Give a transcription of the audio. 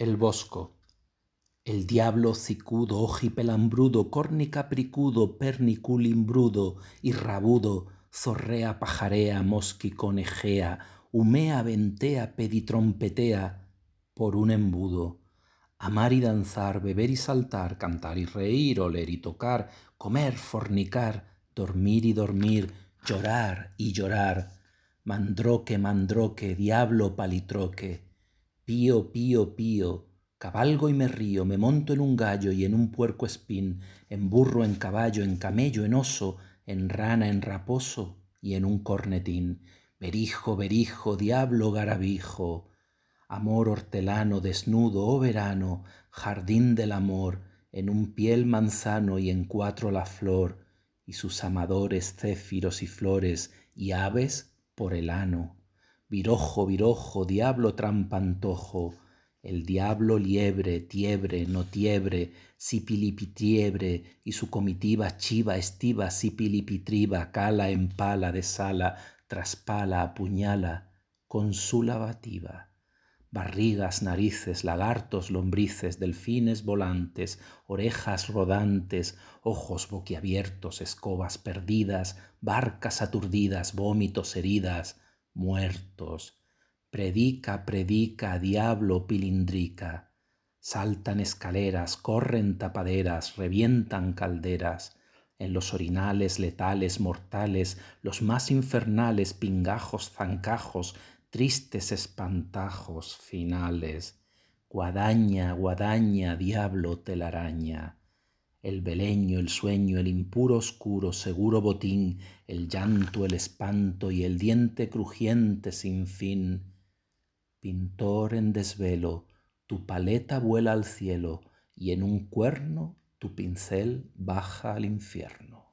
El Bosco. El diablo cicudo, ojipelambrudo, cornicapricudo pricudo, perniculimbrudo y rabudo, zorrea pajarea, mosqui conejea, humea ventea, peditrompetea, por un embudo. Amar y danzar, beber y saltar, cantar y reír, oler y tocar, comer, fornicar, dormir y dormir, llorar y llorar. Mandroque, mandroque, diablo palitroque Pío, pío, pío, cabalgo y me río, me monto en un gallo y en un puerco espín, en burro, en caballo, en camello, en oso, en rana, en raposo y en un cornetín. Berijo, berijo, diablo garabijo, amor hortelano, desnudo, o oh verano, jardín del amor, en un piel manzano y en cuatro la flor, y sus amadores céfiros y flores y aves por el ano. Virojo, virojo, diablo trampantojo, el diablo liebre, tiebre, no tiebre, sipilipitiebre, y su comitiva chiva, estiva, sipilipitriba, cala, empala, desala, traspala, apuñala, con su lavativa. Barrigas, narices, lagartos, lombrices, delfines volantes, orejas rodantes, ojos boquiabiertos, escobas perdidas, barcas aturdidas, vómitos, heridas, muertos. Predica, predica, diablo pilindrica. Saltan escaleras, corren tapaderas, revientan calderas. En los orinales letales, mortales, los más infernales, pingajos, zancajos, tristes espantajos finales. Guadaña, guadaña, diablo telaraña el beleño, el sueño, el impuro oscuro, seguro botín, el llanto, el espanto y el diente crujiente sin fin. Pintor en desvelo, tu paleta vuela al cielo y en un cuerno tu pincel baja al infierno.